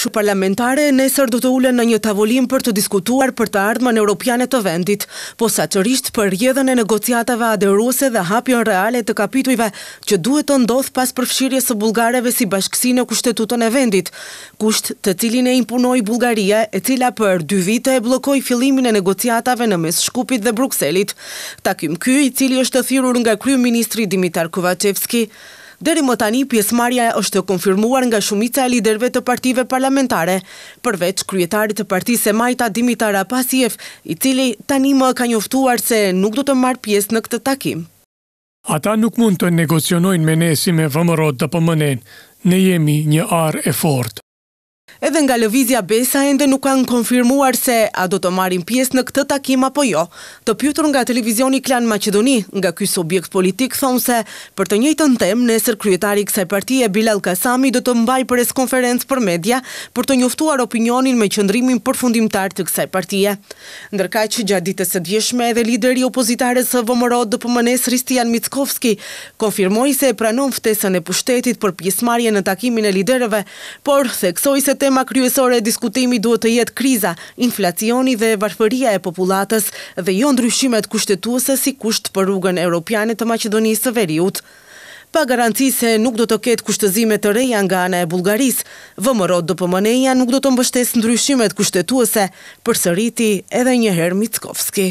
Shu parlamentare e nesër do të ule në një tavolim për të diskutuar për të ardhman Europiane të vendit, po sa qërisht për rjedhën e negociatave aderuse dhe hapion reale të kapituive që duhet të ndodhë pas përfshirje së bulgareve si bashkësi në kushtetuton e vendit, kusht të cilin e impunoj Bulgaria e cila për dy vite e blokoj filimin e negociatave në mes Shkupit dhe Brukselit. Takim kjo i cili është të thirur nga kryu ministri Dimitar Kovacevski, Deri më tani, pjesë marja e është konfirmuar nga shumica e liderve të partive parlamentare, përveç kryetarit të partisë majta Dimitar Apasjev, i cili tani më ka njoftuar se nuk do të marë pjesë në këtë takim. Ata nuk mund të negocionojnë me nesi me vëmërot dhe pëmënen, ne jemi një arë e fort. Edhe nga lëvizja Besa ende nuk kanë konfirmuar se a do të marrin pjesë në këtë takim apo jo. Të pyetur nga Televizioni Klan Maqedoni, nga ky subjekt politik thonë se për të njëjtën temë nesër kryetari i kësaj partie Bilal Kasami do të mbajë një konferencë për media për të njoftuar opinionin me për përfundimtar të kësaj partie. Ndërkaq gjatë ditës së djeshme edhe lideri opozitarësh Vomerod DPMN Christian Mickovski konfirmoi se pranon ftesën e pushtetit për pjesëmarrje në takimin e liderëve, por theksoi se tema kryesore e diskutimi duhet të jetë kriza, inflacioni dhe varfëria e populatës dhe jo ndryshimet kushtetuese si kusht për rrugën Europianit të Macedonisë së veriut. Pa garanci se nuk do të ketë kushtëzime të reja nga ana e Bulgaris, vëmërot do pëmëneja nuk do të mbështes ndryshimet kushtetuese për sëriti edhe njëherë Mitzkovski.